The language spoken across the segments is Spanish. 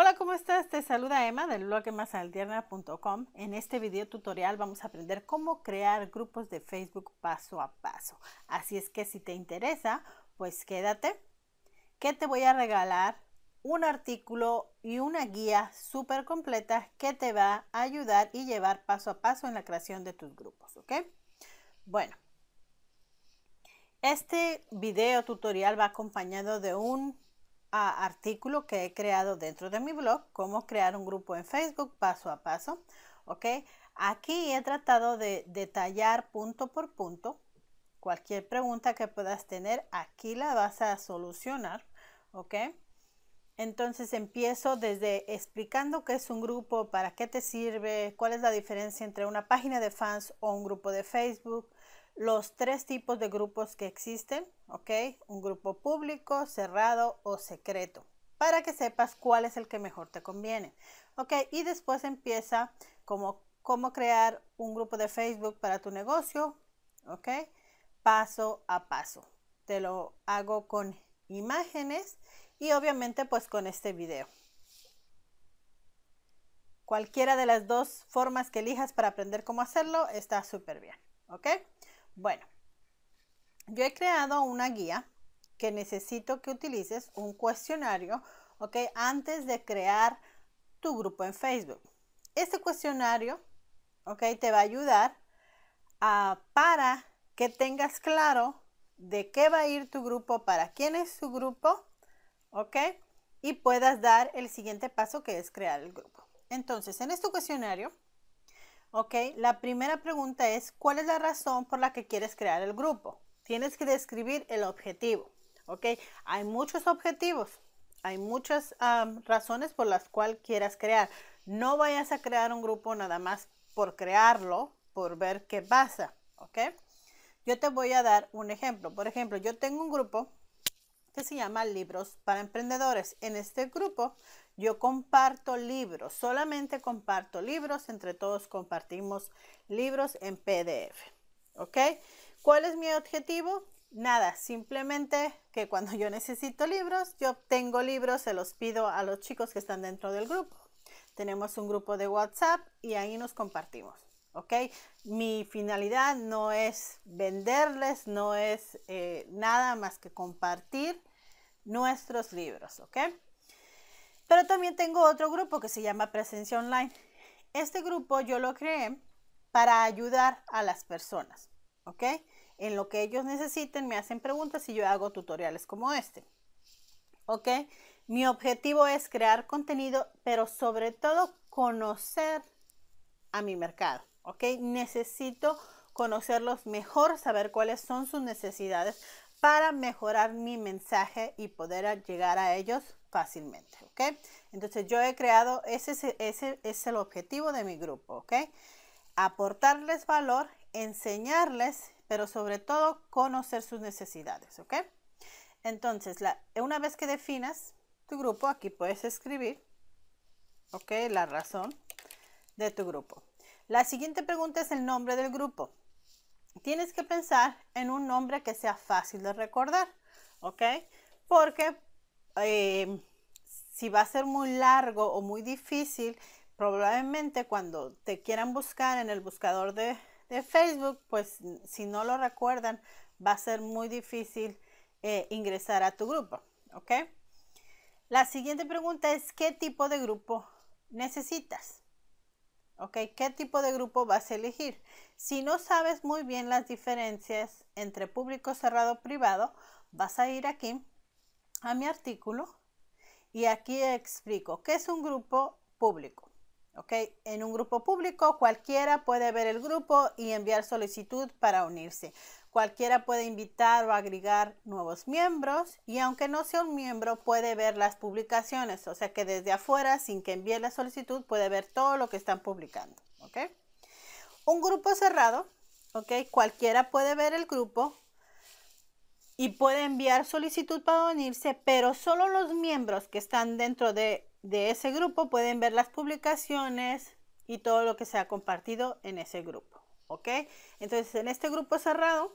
Hola, ¿cómo estás? Te saluda Emma del blog En este video tutorial vamos a aprender cómo crear grupos de Facebook paso a paso. Así es que si te interesa, pues quédate, que te voy a regalar un artículo y una guía súper completa que te va a ayudar y llevar paso a paso en la creación de tus grupos, ¿ok? Bueno, este video tutorial va acompañado de un artículo que he creado dentro de mi blog, cómo crear un grupo en Facebook paso a paso, ¿ok? Aquí he tratado de detallar punto por punto. Cualquier pregunta que puedas tener, aquí la vas a solucionar, ¿ok? Entonces empiezo desde explicando qué es un grupo, para qué te sirve, cuál es la diferencia entre una página de fans o un grupo de Facebook, los tres tipos de grupos que existen, ¿ok? Un grupo público, cerrado o secreto, para que sepas cuál es el que mejor te conviene, ¿ok? Y después empieza como cómo crear un grupo de Facebook para tu negocio, ¿ok? Paso a paso. Te lo hago con imágenes y obviamente pues con este video. Cualquiera de las dos formas que elijas para aprender cómo hacerlo está súper bien, ¿ok? Bueno, yo he creado una guía que necesito que utilices un cuestionario, ¿ok? Antes de crear tu grupo en Facebook. Este cuestionario, ¿ok? Te va a ayudar ah, para que tengas claro de qué va a ir tu grupo, para quién es tu grupo, ¿ok? Y puedas dar el siguiente paso que es crear el grupo. Entonces, en este cuestionario, Ok, la primera pregunta es, ¿cuál es la razón por la que quieres crear el grupo? Tienes que describir el objetivo. Ok, hay muchos objetivos, hay muchas razones por las cuales quieras crear. No vayas a crear un grupo nada más por crearlo, por ver qué pasa. Ok, yo te voy a dar un ejemplo. Por ejemplo, yo tengo un grupo que se llama Libros para Emprendedores. En este grupo yo comparto libros, solamente comparto libros, entre todos compartimos libros en PDF. ¿Ok? ¿Cuál es mi objetivo? Nada, simplemente que cuando yo necesito libros, yo tengo libros, se los pido a los chicos que están dentro del grupo. Tenemos un grupo de WhatsApp y ahí nos compartimos. ¿Ok? Mi finalidad no es venderles, no es eh, nada más que compartir nuestros libros. ¿Ok? Pero también tengo otro grupo que se llama Presencia Online. Este grupo yo lo creé para ayudar a las personas, ¿ok? En lo que ellos necesiten me hacen preguntas y yo hago tutoriales como este, ¿ok? Mi objetivo es crear contenido, pero sobre todo conocer a mi mercado, ¿ok? Necesito conocerlos mejor, saber cuáles son sus necesidades para mejorar mi mensaje y poder llegar a ellos fácilmente, ¿ok? Entonces yo he creado, ese, ese es el objetivo de mi grupo, ¿ok? Aportarles valor, enseñarles, pero sobre todo conocer sus necesidades, ¿ok? Entonces, una vez que definas tu grupo, aquí puedes escribir, ¿ok? La razón de tu grupo. La siguiente pregunta es el nombre del grupo. Tienes que pensar en un nombre que sea fácil de recordar, ¿ok? Porque Em, si va a ser muy largo o muy difícil, probablemente cuando te quieran buscar en el buscador de, Facebook, pues si no lo recuerdan, va a ser muy difícil eh, ingresar a tu grupo. ¿Ok? La siguiente pregunta es, ¿qué tipo de grupo necesitas? ¿Ok? ¿Qué tipo de grupo vas a elegir? Si no sabes muy bien las diferencias entre público cerrado privado, vas a ir aquí a mi artículo y aquí explico qué es un grupo público. ¿ok? En un grupo público cualquiera puede ver el grupo y enviar solicitud para unirse. Cualquiera puede invitar o agregar nuevos miembros y aunque no sea un miembro puede ver las publicaciones, o sea que desde afuera sin que envíe la solicitud puede ver todo lo que están publicando. ¿ok? Un grupo cerrado, ¿ok? cualquiera puede ver el grupo y puede enviar solicitud para unirse, pero solo los miembros que están dentro de, ese grupo pueden ver las publicaciones y todo lo que se ha compartido en ese grupo. ¿Ok? Entonces, en este grupo cerrado,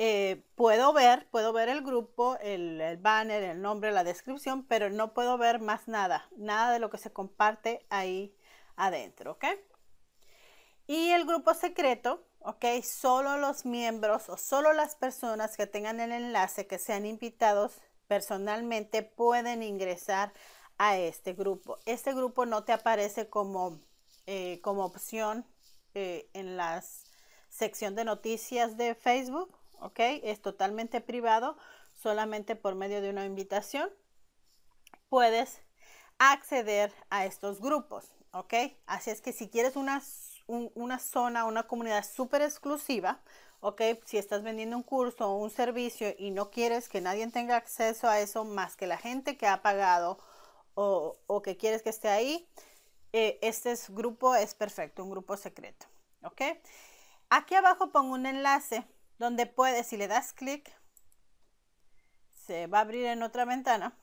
eh, puedo ver, puedo ver el grupo, el, el, banner, el nombre, la descripción, pero no puedo ver más nada, nada de lo que se comparte ahí adentro, ¿ok? Y el grupo secreto ¿ok? Solo los miembros o solo las personas que tengan el enlace, que sean invitados personalmente, pueden ingresar a este grupo. Este grupo no te aparece como, eh, como opción eh, en la sección de noticias de Facebook, ¿ok? Es totalmente privado, solamente por medio de una invitación puedes acceder a estos grupos, ¿ok? Así es que si quieres una una zona, una comunidad súper exclusiva, ¿ok? Si estás vendiendo un curso o un servicio y no quieres que nadie tenga acceso a eso más que la gente que ha pagado o, que quieres que esté ahí, eh, este grupo es perfecto, un grupo secreto, ¿ok? Aquí abajo pongo un enlace donde puedes, si le das clic, se va a abrir en otra ventana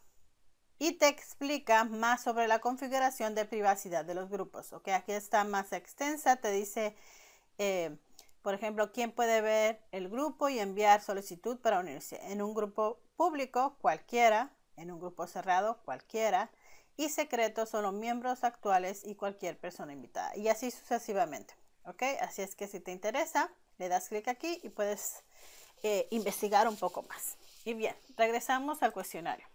y te explica más sobre la configuración de privacidad de los grupos. Ok, aquí está más extensa, te dice, eh, por ejemplo, quién puede ver el grupo y enviar solicitud para unirse. En un grupo público, cualquiera, en un grupo cerrado, cualquiera, y secreto, solo miembros actuales y cualquier persona invitada, y así sucesivamente. Ok, así es que si te interesa, le das clic aquí y puedes eh, investigar un poco más. Y bien, regresamos al cuestionario.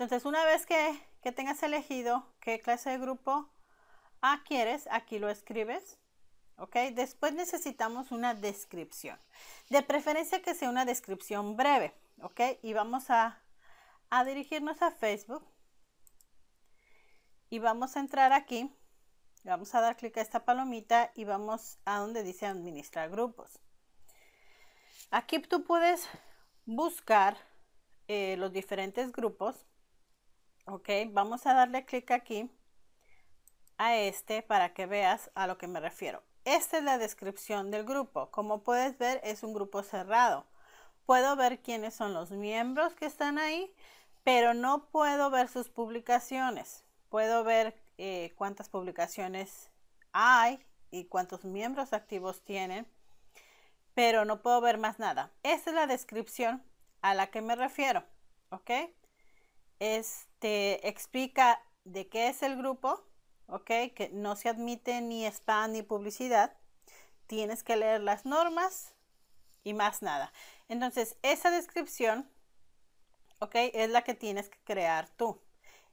Entonces, una vez que, tengas elegido qué clase de grupo A quieres, aquí lo escribes. ¿ok? Después necesitamos una descripción. De preferencia que sea una descripción breve, ¿ok? Y vamos a, dirigirnos a Facebook. Y vamos a entrar aquí. Vamos a dar clic a esta palomita y vamos a donde dice administrar grupos. Aquí tú puedes buscar eh, los diferentes grupos ok vamos a darle clic aquí a este para que veas a lo que me refiero esta es la descripción del grupo como puedes ver es un grupo cerrado puedo ver quiénes son los miembros que están ahí pero no puedo ver sus publicaciones puedo ver eh, cuántas publicaciones hay y cuántos miembros activos tienen pero no puedo ver más nada esta es la descripción a la que me refiero ok es te explica de qué es el grupo, ¿ok? Que no se admite ni spam ni publicidad. Tienes que leer las normas y más nada. Entonces, esa descripción, ¿ok? Es la que tienes que crear tú.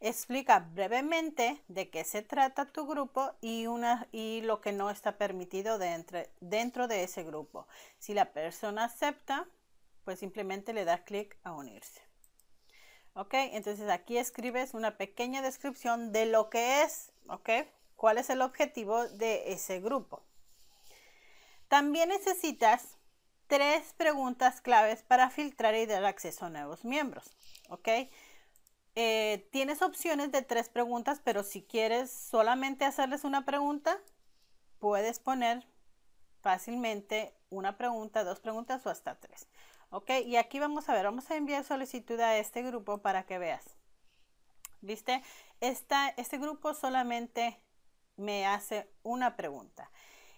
Explica brevemente de qué se trata tu grupo y, una, y lo que no está permitido dentro, dentro de ese grupo. Si la persona acepta, pues simplemente le das clic a unirse. ¿Ok? Entonces aquí escribes una pequeña descripción de lo que es, ¿ok? ¿Cuál es el objetivo de ese grupo? También necesitas tres preguntas claves para filtrar y dar acceso a nuevos miembros, ¿ok? Eh, tienes opciones de tres preguntas, pero si quieres solamente hacerles una pregunta, puedes poner fácilmente una pregunta, dos preguntas o hasta tres. Ok, y aquí vamos a ver, vamos a enviar solicitud a este grupo para que veas. ¿Viste? Esta, este grupo solamente me hace una pregunta.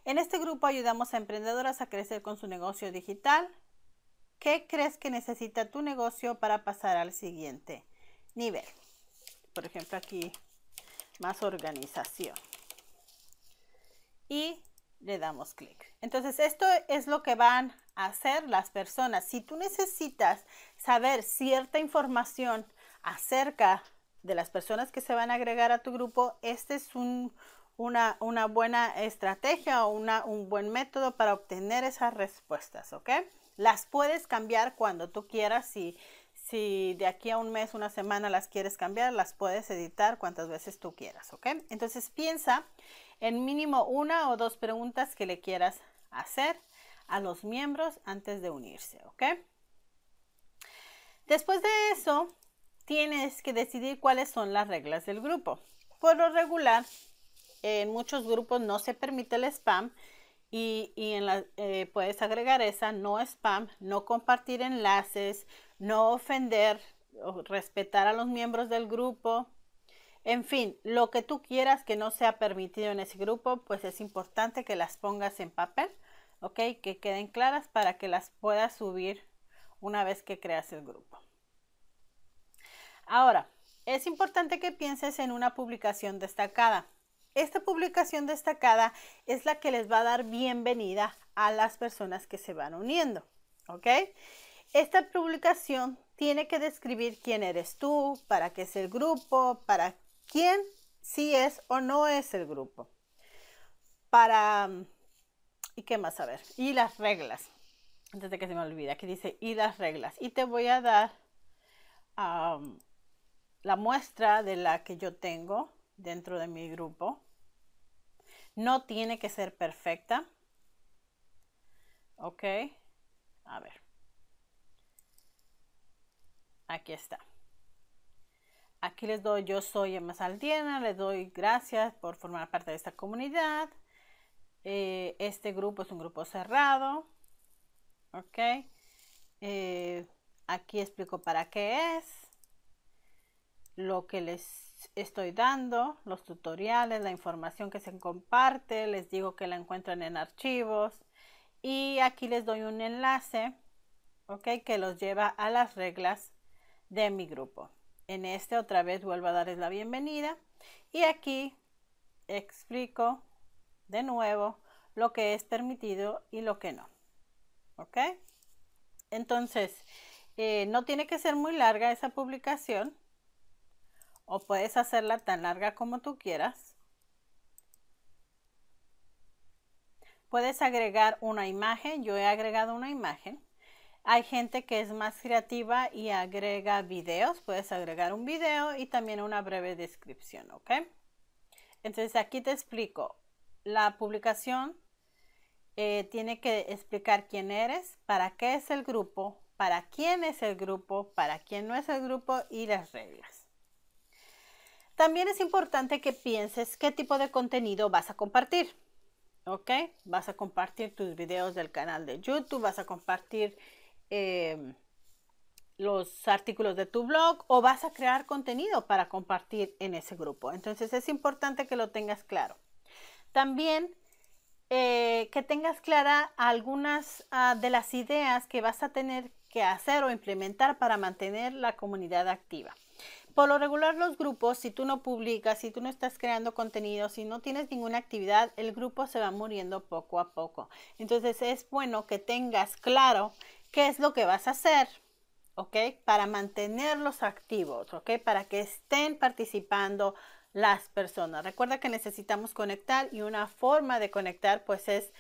En este grupo ayudamos a emprendedoras a crecer con su negocio digital. ¿Qué crees que necesita tu negocio para pasar al siguiente nivel? Por ejemplo, aquí más organización. Y le damos clic. Entonces, esto es lo que van a hacer las personas. Si tú necesitas saber cierta información acerca de las personas que se van a agregar a tu grupo, este es una, buena estrategia o un buen método para obtener esas respuestas, ¿ok? Las puedes cambiar cuando tú quieras, si, si de aquí a un mes, una semana las quieres cambiar, las puedes editar cuantas veces tú quieras, ¿ok? Entonces piensa en mínimo una o dos preguntas que le quieras hacer a los miembros antes de unirse, ¿ok? Después de eso, tienes que decidir cuáles son las reglas del grupo. Por lo regular, en muchos grupos no se permite el spam y, en la, eh, puedes agregar esa no spam, no compartir enlaces, no ofender, o respetar a los miembros del grupo, en fin, lo que tú quieras que no sea permitido en ese grupo, pues es importante que las pongas en papel, ¿ok? Que queden claras para que las puedas subir una vez que creas el grupo. Ahora, es importante que pienses en una publicación destacada. Esta publicación destacada es la que les va a dar bienvenida a las personas que se van uniendo, ¿ok? Esta publicación tiene que describir quién eres tú, para qué es el grupo, para qué quién sí es o no es el grupo. Para, ¿y qué más? A ver, y las reglas. Antes de que se me olvide, aquí dice, y las reglas. Y te voy a dar la muestra de la que yo tengo dentro de mi grupo. No tiene que ser perfecta. Ok. A ver. Aquí está. Aquí les doy yo soy Emma Saldiena, les doy gracias por formar parte de esta comunidad. Eh, este grupo es un grupo cerrado. Ok. Eh, aquí explico para qué es, lo que les estoy dando, los tutoriales, la información que se comparte, les digo que la encuentran en archivos y aquí les doy un enlace, ok, que los lleva a las reglas de mi grupo. En este otra vez vuelvo a darles la bienvenida y aquí explico de nuevo lo que es permitido y lo que no. ¿Ok? Entonces, eh, no tiene que ser muy larga esa publicación o puedes hacerla tan larga como tú quieras. Puedes agregar una imagen. Yo he agregado una imagen. Hay gente que es más creativa y agrega videos. Puedes agregar un video y también una breve descripción, ¿ok? Entonces aquí te explico. La publicación eh, tiene que explicar quién eres, para qué es el grupo, para quién es el grupo, para quién no es el grupo y las reglas. También es importante que pienses qué tipo de contenido vas a compartir. ¿Ok? Vas a compartir tus videos del canal de YouTube, vas a compartir Em, los artículos de tu blog o vas a crear contenido para compartir en ese grupo. Entonces es importante que lo tengas claro. También eh, que tengas clara algunas ah, de las ideas que vas a tener que hacer o implementar para mantener la comunidad activa. Por lo regular los grupos, si tú no publicas, si tú no estás creando contenido, si no tienes ninguna actividad, el grupo se va muriendo poco a poco. Entonces es bueno que tengas claro qué es lo que vas a hacer, ¿ok? Para mantenerlos activos, ¿ok? Para que estén participando las personas. Recuerda que necesitamos conectar y una forma de conectar pues es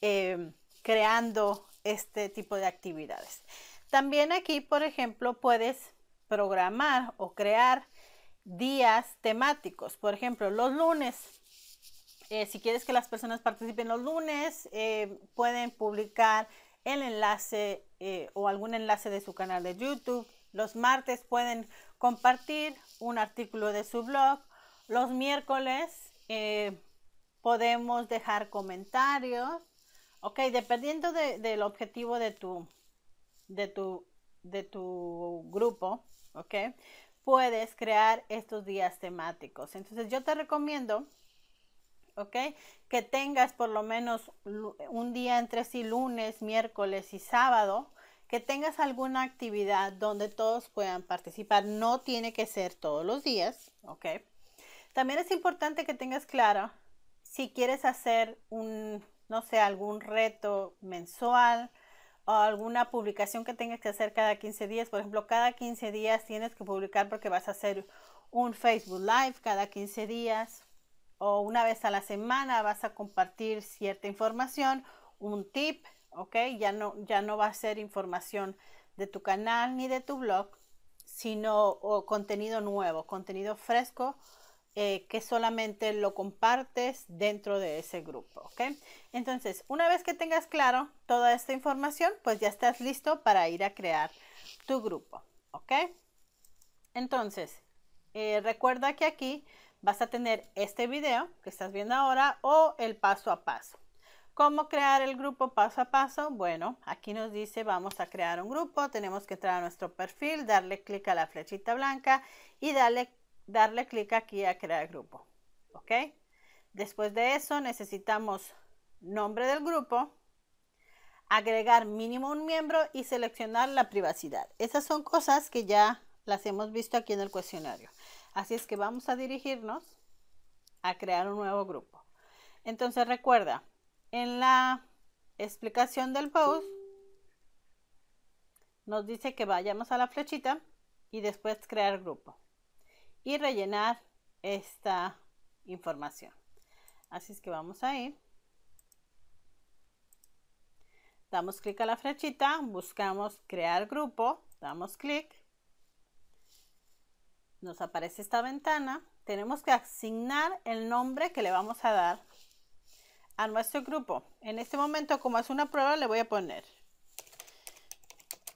em, creando este tipo de actividades. También aquí, por ejemplo, puedes programar o crear días temáticos. Por ejemplo, los lunes. Eh, si quieres que las personas participen los lunes, eh, pueden publicar el enlace eh, o algún enlace de su canal de YouTube. Los martes pueden compartir un artículo de su blog. Los miércoles eh, podemos dejar comentarios. Ok, dependiendo del objetivo de tu, de tu, de tu grupo, ok, puedes crear estos días temáticos. Entonces yo te recomiendo ¿ok? Que tengas por lo menos un día entre sí, lunes, miércoles y sábado, que tengas alguna actividad donde todos puedan participar. No tiene que ser todos los días, ¿ok? También es importante que tengas claro si quieres hacer un, no sé, algún reto mensual o alguna publicación que tengas que hacer cada 15 días. Por ejemplo, cada 15 días tienes que publicar porque vas a hacer un Facebook Live cada 15 días, o una vez a la semana vas a compartir cierta información, un tip, ¿ok? Ya no, ya no va a ser información de tu canal ni de tu blog, sino contenido nuevo, contenido fresco eh, que solamente lo compartes dentro de ese grupo, ¿ok? Entonces, una vez que tengas claro toda esta información, pues ya estás listo para ir a crear tu grupo, ¿ok? Entonces, eh, recuerda que aquí vas a tener este video que estás viendo ahora o el paso a paso. ¿Cómo crear el grupo paso a paso? Bueno, aquí nos dice vamos a crear un grupo, tenemos que entrar a nuestro perfil, darle clic a la flechita blanca y darle, darle clic aquí a crear grupo. ¿Ok? Después de eso necesitamos nombre del grupo, agregar mínimo un miembro y seleccionar la privacidad. Esas son cosas que ya las hemos visto aquí en el cuestionario. Así es que vamos a dirigirnos a crear un nuevo grupo. Entonces recuerda, en la explicación del post nos dice que vayamos a la flechita y después crear grupo y rellenar esta información. Así es que vamos a ir. Damos clic a la flechita, buscamos crear grupo, damos clic nos aparece esta ventana. Tenemos que asignar el nombre que le vamos a dar a nuestro grupo. En este momento, como es una prueba, le voy a poner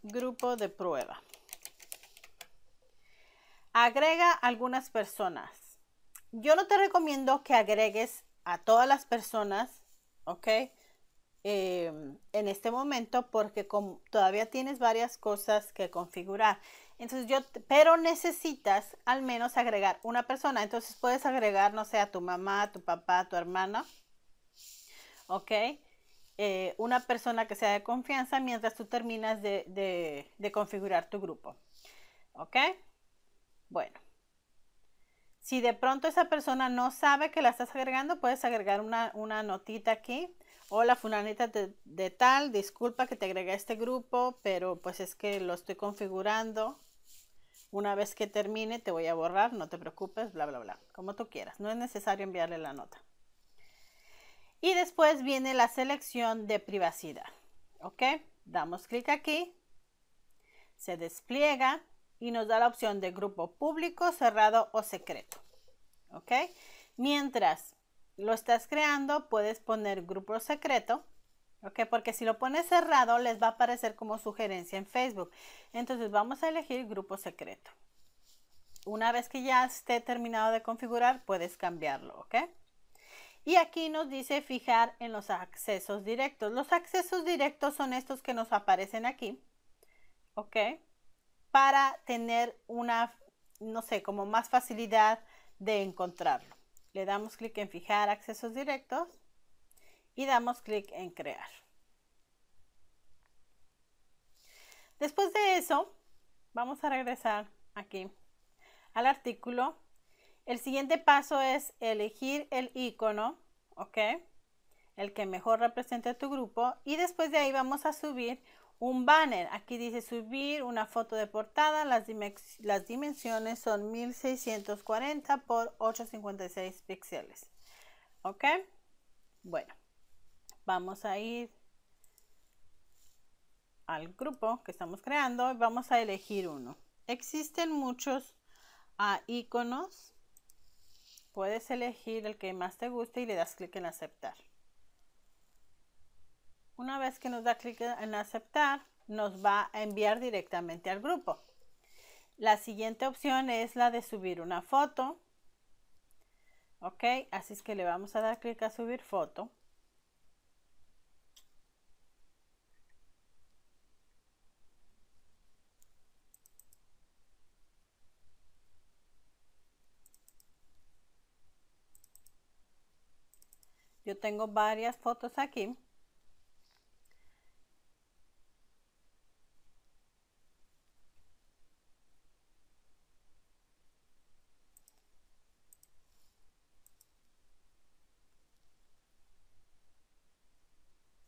grupo de prueba. Agrega algunas personas. Yo no te recomiendo que agregues a todas las personas, ¿ok? Eh, en este momento porque todavía tienes varias cosas que configurar. Entonces yo, pero necesitas al menos agregar una persona. Entonces puedes agregar, no sé, a tu mamá, a tu papá, a tu hermana. ¿Ok? Eh, una persona que sea de confianza mientras tú terminas de, de, configurar tu grupo. ¿Ok? Bueno. Si de pronto esa persona no sabe que la estás agregando, puedes agregar una, notita aquí. Hola, fulanita de, de, tal, disculpa que te agregue a este grupo, pero pues es que lo estoy configurando. Una vez que termine te voy a borrar, no te preocupes, bla, bla, bla, como tú quieras. No es necesario enviarle la nota. Y después viene la selección de privacidad. ¿Ok? Damos clic aquí, se despliega y nos da la opción de grupo público, cerrado o secreto. ¿Ok? Mientras lo estás creando, puedes poner grupo secreto ¿ok? Porque si lo pones cerrado les va a aparecer como sugerencia en Facebook. Entonces vamos a elegir grupo secreto. Una vez que ya esté terminado de configurar, puedes cambiarlo, ¿ok? Y aquí nos dice fijar en los accesos directos. Los accesos directos son estos que nos aparecen aquí, ¿ok? Para tener una, no sé, como más facilidad de encontrarlo. Le damos clic en fijar accesos directos y damos clic en crear. Después de eso, vamos a regresar aquí al artículo. El siguiente paso es elegir el icono, ¿ok? El que mejor represente a tu grupo. Y después de ahí vamos a subir un banner. Aquí dice subir una foto de portada. Las, las dimensiones son 1640 por 856 píxeles. ¿Ok? Bueno vamos a ir al grupo que estamos creando y vamos a elegir uno. Existen muchos ah, iconos. Puedes elegir el que más te guste y le das clic en aceptar. Una vez que nos da clic en aceptar, nos va a enviar directamente al grupo. La siguiente opción es la de subir una foto. Ok, así es que le vamos a dar clic a subir foto. tengo varias fotos aquí.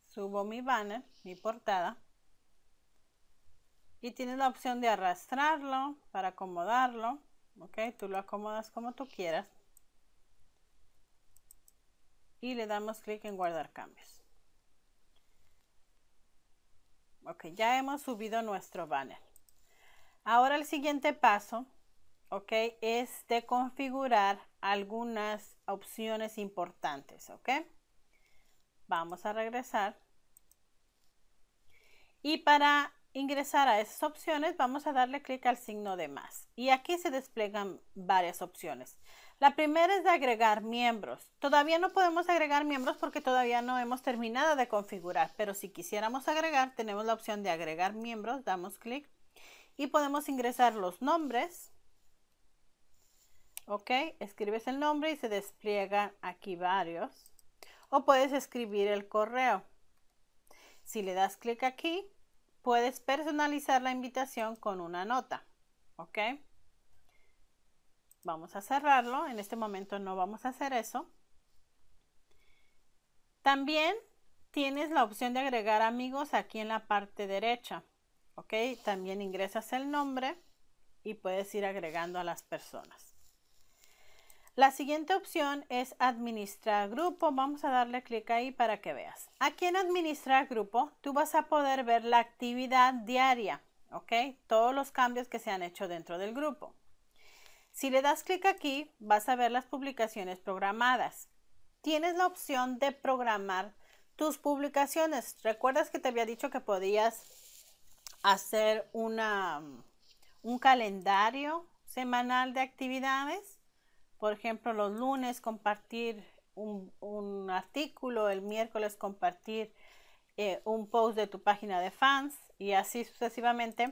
Subo mi banner, mi portada. Y tienes la opción de arrastrarlo para acomodarlo. Ok, tú lo acomodas como tú quieras y le damos clic en guardar cambios. Ok, ya hemos subido nuestro banner. Ahora el siguiente paso, ok, es de configurar algunas opciones importantes, ok. Vamos a regresar. Y para ingresar a esas opciones, vamos a darle clic al signo de más. Y aquí se despliegan varias opciones. La primera es de agregar miembros. Todavía no podemos agregar miembros porque todavía no hemos terminado de configurar, pero si quisiéramos agregar, tenemos la opción de agregar miembros, damos clic y podemos ingresar los nombres. Ok, escribes el nombre y se despliegan aquí varios. O puedes escribir el correo. Si le das clic aquí, puedes personalizar la invitación con una nota. ¿Ok? Vamos a cerrarlo. En este momento no vamos a hacer eso. También tienes la opción de agregar amigos aquí en la parte derecha. ¿Ok? También ingresas el nombre y puedes ir agregando a las personas. La siguiente opción es administrar grupo. Vamos a darle clic ahí para que veas. Aquí en administrar grupo tú vas a poder ver la actividad diaria, ¿ok? Todos los cambios que se han hecho dentro del grupo. Si le das clic aquí, vas a ver las publicaciones programadas. Tienes la opción de programar tus publicaciones. ¿Recuerdas que te había dicho que podías hacer un calendario semanal de actividades? Por ejemplo, los lunes compartir un, artículo, el miércoles compartir eh, un post de tu página de fans y así sucesivamente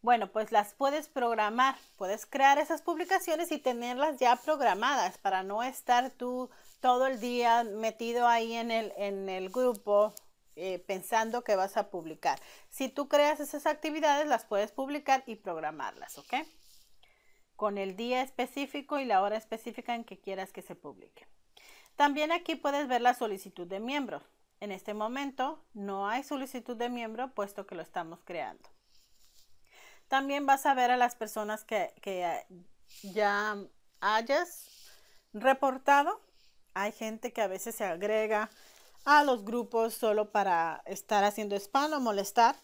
bueno, pues las puedes programar, puedes crear esas publicaciones y tenerlas ya programadas para no estar tú todo el día metido ahí en el, en el grupo eh, pensando que vas a publicar. Si tú creas esas actividades, las puedes publicar y programarlas, ¿ok? Con el día específico y la hora específica en que quieras que se publique. También aquí puedes ver la solicitud de miembro. En este momento no hay solicitud de miembro puesto que lo estamos creando. También vas a ver a las personas que, ah, ya hayas reportado. Hay gente que a veces se agrega a los grupos solo para estar haciendo spam o molestar.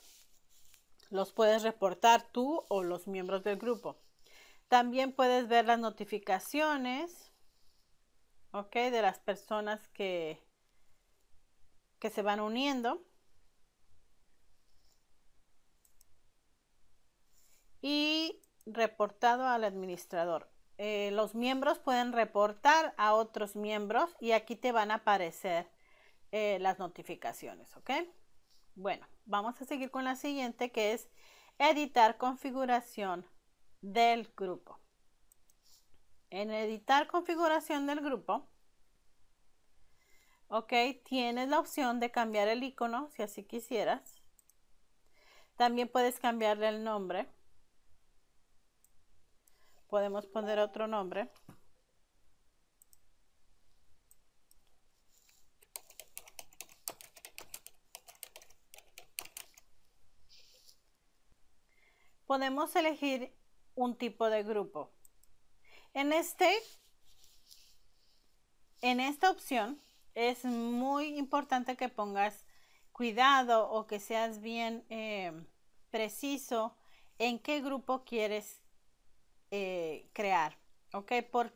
Los puedes reportar tú o los miembros del grupo. También puedes ver las notificaciones, De las personas que, que se van uniendo. y reportado al administrador. Eh, los miembros pueden reportar a otros miembros y aquí te van a aparecer eh, las notificaciones, ¿ok? Bueno, vamos a seguir con la siguiente que es editar configuración del grupo. En editar configuración del grupo, ok, tienes la opción de cambiar el icono si así quisieras. También puedes cambiarle el nombre podemos poner otro nombre. Podemos elegir un tipo de grupo. En este, en esta opción es muy importante que pongas cuidado o que seas bien eh, preciso en qué grupo quieres eh, crear. ¿Ok? ¿Por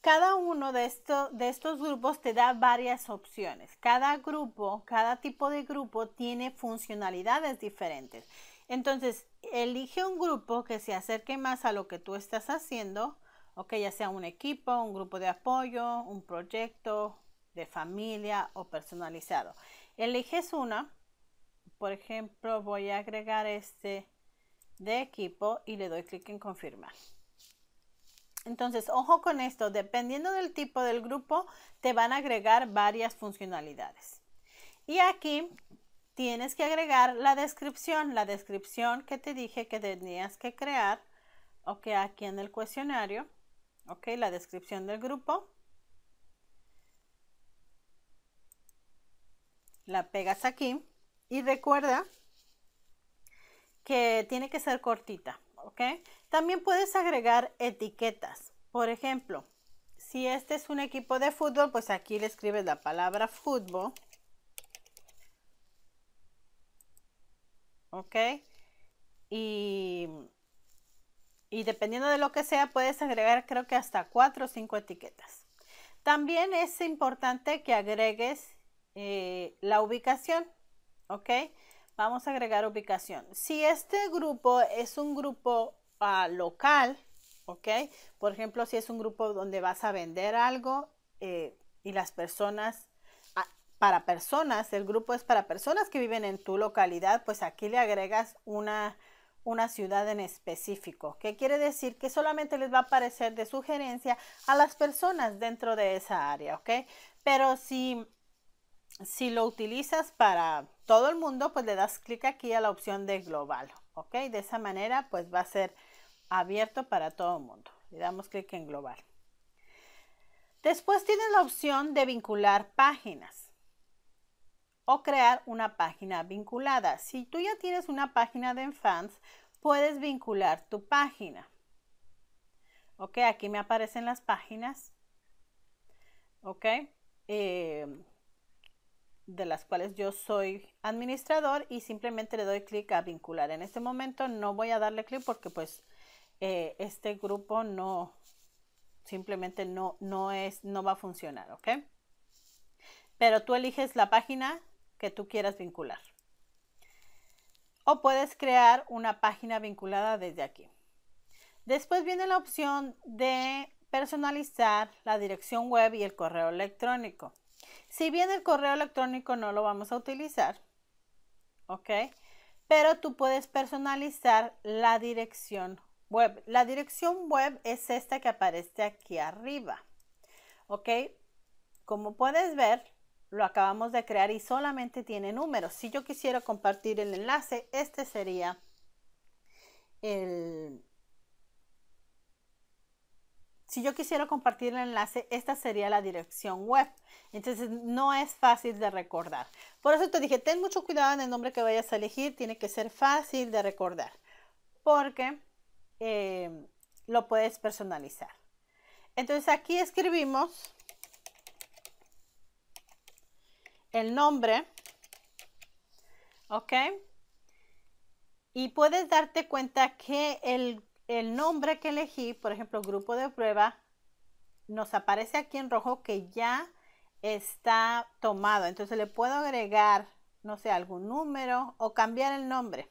Cada uno de, esto, de estos grupos te da varias opciones. Cada grupo, cada tipo de grupo tiene funcionalidades diferentes. Entonces, elige un grupo que se acerque más a lo que tú estás haciendo, ¿ok? Ya sea un equipo, un grupo de apoyo, un proyecto de familia o personalizado. Eliges una, por ejemplo, voy a agregar este de equipo y le doy clic en confirmar. Entonces, ojo con esto, dependiendo del tipo del grupo, te van a agregar varias funcionalidades. Y aquí tienes que agregar la descripción, la descripción que te dije que tenías que crear, o que aquí en el cuestionario, ok, la descripción del grupo. La pegas aquí y recuerda que tiene que ser cortita, ¿ok? También puedes agregar etiquetas. Por ejemplo, si este es un equipo de fútbol, pues aquí le escribes la palabra fútbol. ¿Ok? Y, dependiendo de lo que sea, puedes agregar creo que hasta cuatro o cinco etiquetas. También es importante que agregues eh, la ubicación. ¿Ok? Vamos a agregar ubicación. Si este grupo es un grupo ah, local, ¿ok? Por ejemplo, si es un grupo donde vas a vender algo eh, y las personas, ah, para personas, el grupo es para personas que viven en tu localidad, pues aquí le agregas una, una ciudad en específico, que quiere decir que solamente les va a aparecer de sugerencia a las personas dentro de esa área, ¿ok? Pero si si lo utilizas para todo el mundo, pues le das clic aquí a la opción de global, ¿ok? De esa manera, pues va a ser abierto para todo el mundo. Le damos clic en global. Después tienes la opción de vincular páginas o crear una página vinculada. Si tú ya tienes una página de fans, puedes vincular tu página. Ok, aquí me aparecen las páginas. Ok. Eh, de las cuales yo soy administrador y simplemente le doy clic a vincular. En este momento no voy a darle clic porque pues eh, este grupo no simplemente no, no es no va a funcionar, ¿ok? Pero tú eliges la página que tú quieras vincular. O puedes crear una página vinculada desde aquí. Después viene la opción de personalizar la dirección web y el correo electrónico. Si bien el correo electrónico no lo vamos a utilizar, ¿ok? Pero tú puedes personalizar la dirección web. La dirección web es esta que aparece aquí arriba, ¿ok? Como puedes ver, lo acabamos de crear y solamente tiene números. Si yo quisiera compartir el enlace, este sería el, si yo quisiera compartir el enlace, esta sería la dirección web. Entonces no es fácil de recordar. Por eso te dije, ten mucho cuidado en el nombre que vayas a elegir, tiene que ser fácil de recordar porque eh, lo puedes personalizar. Entonces aquí escribimos el nombre, ¿ok? Y puedes darte cuenta que el el nombre que elegí, por ejemplo, grupo de prueba, nos aparece aquí en rojo que ya está tomado. Entonces le puedo agregar, no sé, algún número o cambiar el nombre.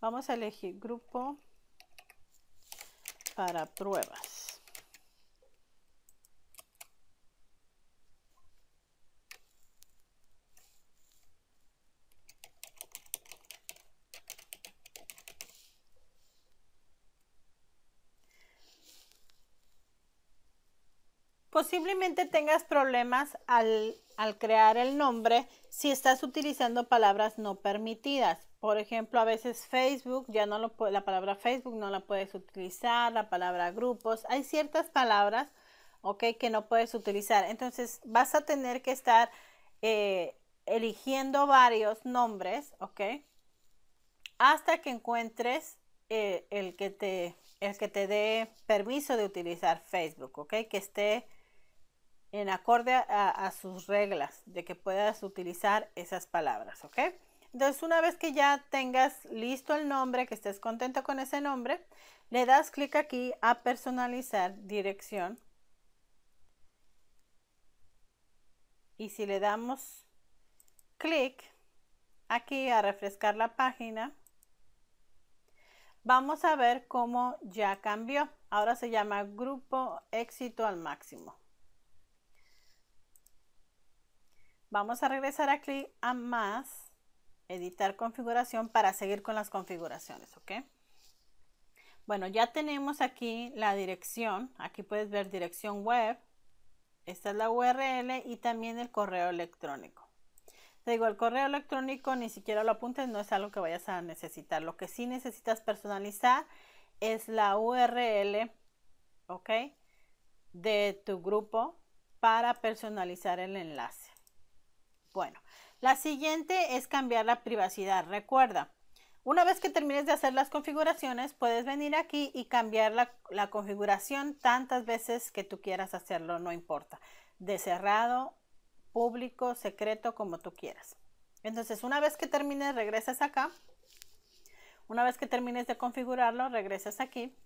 Vamos a elegir grupo para pruebas. Posiblemente tengas problemas al, crear el nombre si estás utilizando palabras no permitidas. Por ejemplo, a veces Facebook, ya no la palabra Facebook no la puedes utilizar, la palabra grupos. Hay ciertas palabras, ok, que no puedes utilizar. Entonces vas a tener que estar eh, eligiendo varios nombres, ok, hasta que encuentres eh, el, que te, el que te dé permiso de utilizar Facebook, ok, que esté en acorde a, sus reglas, de que puedas utilizar esas palabras, ¿ok? Entonces, una vez que ya tengas listo el nombre, que estés contento con ese nombre, le das clic aquí a personalizar dirección. Y si le damos clic aquí a refrescar la página, vamos a ver cómo ya cambió. Ahora se llama Grupo Éxito al Máximo. Vamos a regresar aquí a más, editar configuración para seguir con las configuraciones, ¿ok? Bueno, ya tenemos aquí la dirección, aquí puedes ver dirección web, esta es la URL y también el correo electrónico. Te digo, el correo electrónico ni siquiera lo apuntes, no es algo que vayas a necesitar. Lo que sí necesitas personalizar es la URL, ¿ok? De tu grupo para personalizar el enlace. Bueno, la siguiente es cambiar la privacidad. Recuerda, una vez que termines de hacer las configuraciones, puedes venir aquí y cambiar la, configuración tantas veces que tú quieras hacerlo, no importa. De cerrado, público, secreto, como tú quieras. Entonces, una vez que termines, regresas acá. Una vez que termines de configurarlo, regresas aquí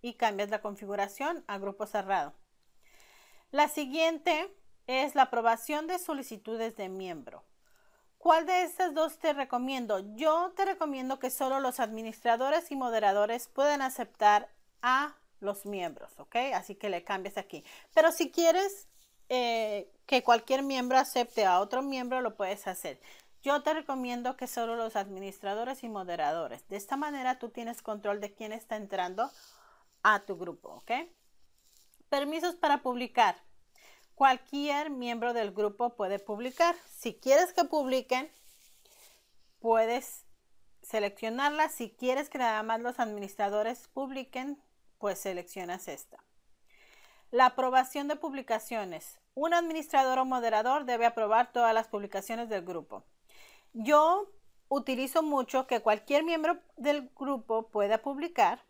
y cambias la configuración a grupo cerrado. La siguiente es la aprobación de solicitudes de miembro. ¿Cuál de estas dos te recomiendo? Yo te recomiendo que solo los administradores y moderadores pueden aceptar a los miembros, ¿ok? Así que le cambias aquí. Pero si quieres eh, que cualquier miembro acepte a otro miembro, lo puedes hacer. Yo te recomiendo que solo los administradores y moderadores. De esta manera tú tienes control de quién está entrando a tu grupo, ¿ok? Permisos para publicar. Cualquier miembro del grupo puede publicar. Si quieres que publiquen, puedes seleccionarla. Si quieres que nada más los administradores publiquen, pues seleccionas esta. La aprobación de publicaciones. Un administrador o moderador debe aprobar todas las publicaciones del grupo. Yo utilizo mucho que cualquier miembro del grupo pueda publicar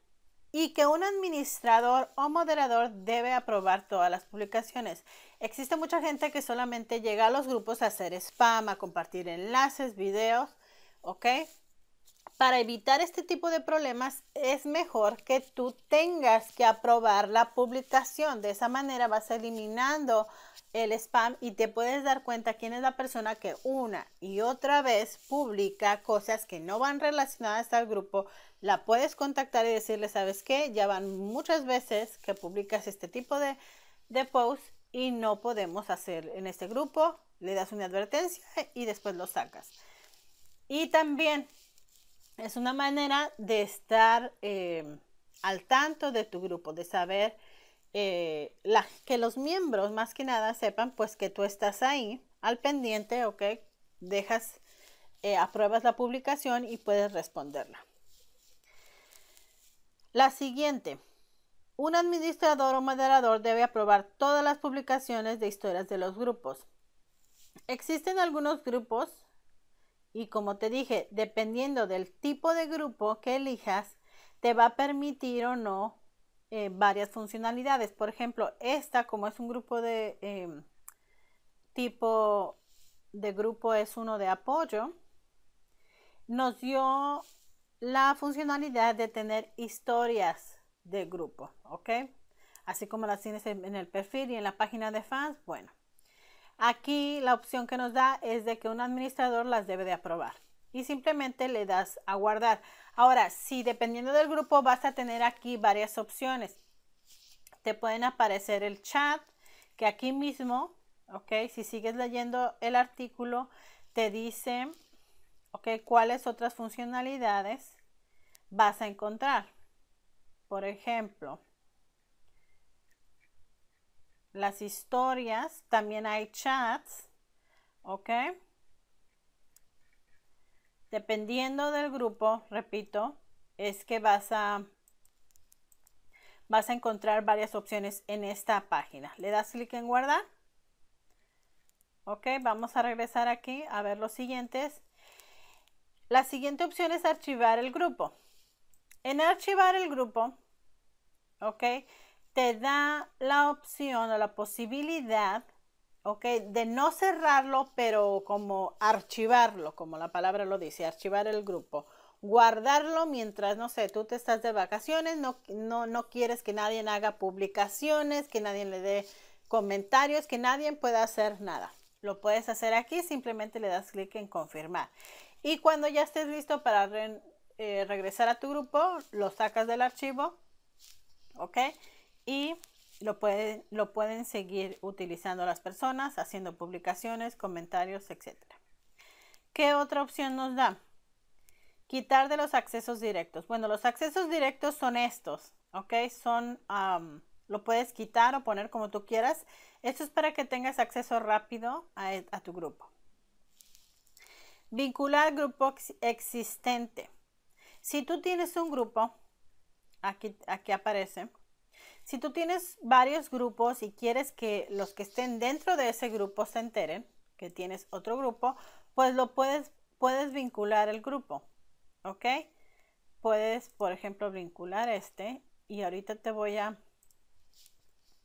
y que un administrador o moderador debe aprobar todas las publicaciones. Existe mucha gente que solamente llega a los grupos a hacer spam, a compartir enlaces, videos, ¿ok? Para evitar este tipo de problemas es mejor que tú tengas que aprobar la publicación. De esa manera vas eliminando el spam y te puedes dar cuenta quién es la persona que una y otra vez publica cosas que no van relacionadas al grupo. La puedes contactar y decirle, ¿sabes qué? Ya van muchas veces que publicas este tipo de, de posts y no podemos hacer en este grupo. Le das una advertencia y después lo sacas. Y también es una manera de estar eh, al tanto de tu grupo, de saber eh, que los miembros más que nada sepan pues que tú estás ahí al pendiente, ok, dejas, eh, apruebas la publicación y puedes responderla. La siguiente, un administrador o moderador debe aprobar todas las publicaciones de historias de los grupos. Existen algunos grupos y como te dije, dependiendo del tipo de grupo que elijas, te va a permitir o no eh, varias funcionalidades. Por ejemplo, esta como es un grupo de em, tipo de grupo es uno de apoyo, nos dio la funcionalidad de tener historias de grupo, ¿ok? Así como las tienes en el perfil y en la página de fans, bueno. Aquí la opción que nos da es de que un administrador las debe de aprobar y simplemente le das a guardar. Ahora, si dependiendo del grupo vas a tener aquí varias opciones. Te pueden aparecer el chat, que aquí mismo, ok, si sigues leyendo el artículo, te dice, ok, cuáles otras funcionalidades vas a encontrar. Por ejemplo, las historias, también hay chats, ¿ok? Dependiendo del grupo, repito, es que vas a vas a encontrar varias opciones en esta página. Le das clic en guardar. Ok, vamos a regresar aquí a ver los siguientes. La siguiente opción es archivar el grupo. En archivar el grupo, ¿ok? Te da la opción o la posibilidad, ¿ok? De no cerrarlo, pero como archivarlo, como la palabra lo dice, archivar el grupo. Guardarlo mientras, no sé, tú te estás de vacaciones, no, no, quieres que nadie haga publicaciones, que nadie le dé comentarios, que nadie pueda hacer nada. Lo puedes hacer aquí, simplemente le das clic en confirmar. Y cuando ya estés listo para eh, regresar a tu grupo, lo sacas del archivo, ¿ok? Y lo, lo pueden seguir utilizando las personas, haciendo publicaciones, comentarios, etc. ¿Qué otra opción nos da? Quitar de los accesos directos. Bueno, los accesos directos son estos, ¿ok? Son, lo puedes quitar o poner como tú quieras. Esto es para que tengas acceso rápido a, e, tu grupo. Vincular grupo existente. Si tú tienes un grupo, aquí, aquí aparece, si tú tienes varios grupos y quieres que los que estén dentro de ese grupo se enteren que tienes otro grupo, pues lo puedes, puedes vincular el grupo, ¿ok? Puedes, por ejemplo, vincular este y ahorita te voy a,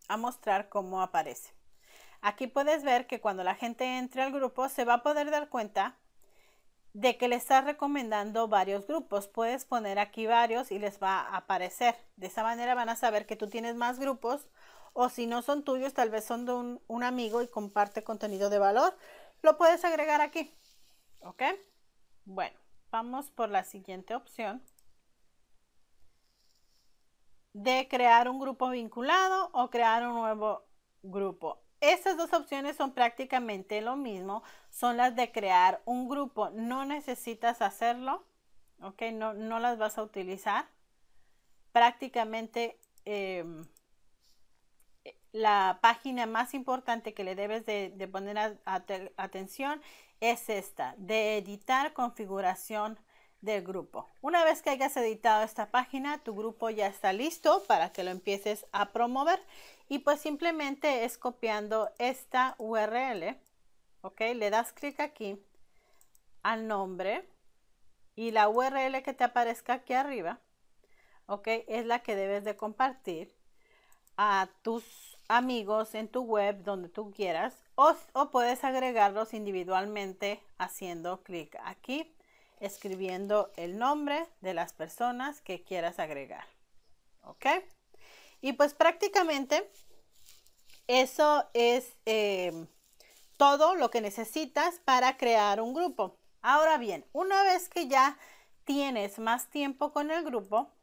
a mostrar cómo aparece. Aquí puedes ver que cuando la gente entre al grupo se va a poder dar cuenta de que le estás recomendando varios grupos. Puedes poner aquí varios y les va a aparecer. De esa manera van a saber que tú tienes más grupos o si no son tuyos, tal vez son de un, amigo y comparte contenido de valor. Lo puedes agregar aquí. ¿Ok? Bueno, vamos por la siguiente opción de crear un grupo vinculado o crear un nuevo grupo. Estas dos opciones son prácticamente lo mismo, son las de crear un grupo. No necesitas hacerlo, ¿ok? No, las vas a utilizar. Prácticamente em, la página más importante que le debes de, poner atención es esta, de editar configuración del grupo. Una vez que hayas editado esta página, tu grupo ya está listo para que lo empieces a promover y pues simplemente es copiando esta URL, ¿ok? Le das clic aquí al nombre y la URL que te aparezca aquí arriba, ¿ok? Es la que debes de compartir a tus amigos en tu web donde tú quieras o, o puedes agregarlos individualmente haciendo clic aquí escribiendo el nombre de las personas que quieras agregar. ¿Ok? Y pues prácticamente eso es em, todo lo que necesitas para crear un grupo. Ahora bien, una vez que ya tienes más tiempo con el grupo,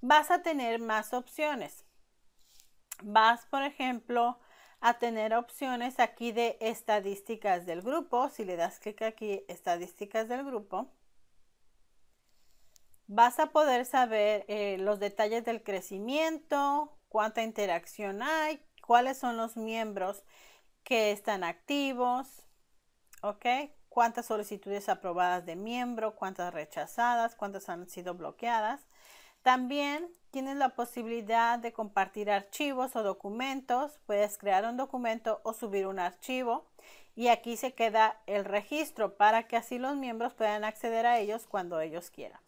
vas a tener más opciones. Vas, por ejemplo, a tener opciones aquí de estadísticas del grupo. Si le das clic aquí, estadísticas del grupo, vas a poder saber eh, los detalles del crecimiento, cuánta interacción hay, cuáles son los miembros que están activos, ¿ok? Cuántas solicitudes aprobadas de miembro, cuántas rechazadas, cuántas han sido bloqueadas. También tienes la posibilidad de compartir archivos o documentos. Puedes crear un documento o subir un archivo y aquí se queda el registro para que así los miembros puedan acceder a ellos cuando ellos quieran.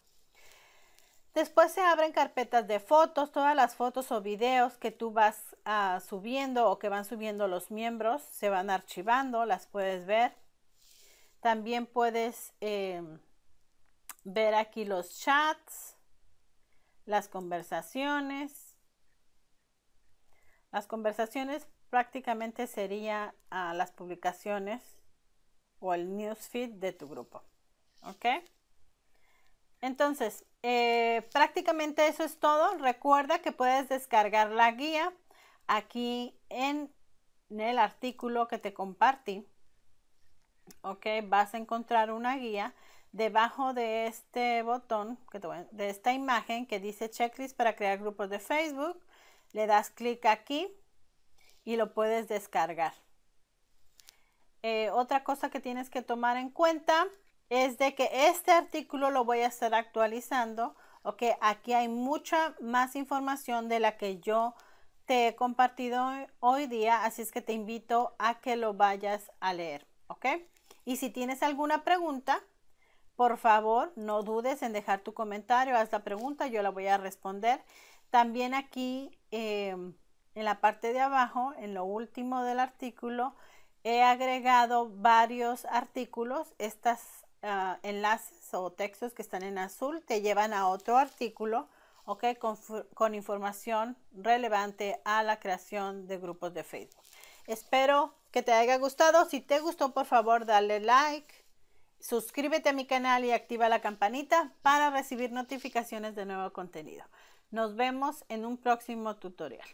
Después se abren carpetas de fotos, todas las fotos o videos que tú vas ah, subiendo o que van subiendo los miembros se van archivando, las puedes ver. También puedes em, ver aquí los chats, las conversaciones. Las conversaciones prácticamente serían ah, las publicaciones o el newsfeed de tu grupo. ¿Ok? Entonces, eh, prácticamente eso es todo. Recuerda que puedes descargar la guía aquí en, el artículo que te compartí. Ok, vas a encontrar una guía debajo de este botón, de esta imagen que dice checklist para crear grupos de Facebook. Le das clic aquí y lo puedes descargar. Eh, otra cosa que tienes que tomar en cuenta es de que este artículo lo voy a estar actualizando. Ok, aquí hay mucha más información de la que yo te he compartido hoy día, así es que te invito a que lo vayas a leer. Ok, y si tienes alguna pregunta, por favor, no dudes en dejar tu comentario, haz la pregunta, yo la voy a responder. También aquí em, en la parte de abajo, en lo último del artículo, he agregado varios artículos. Estas Ah, enlaces o textos que están en azul te llevan a otro artículo, o que con información relevante a la creación de grupos de Facebook. Espero que te haya gustado. Si te gustó, por favor, dale like, suscríbete a mi canal y activa la campanita para recibir notificaciones de nuevo contenido. Nos vemos en un próximo tutorial.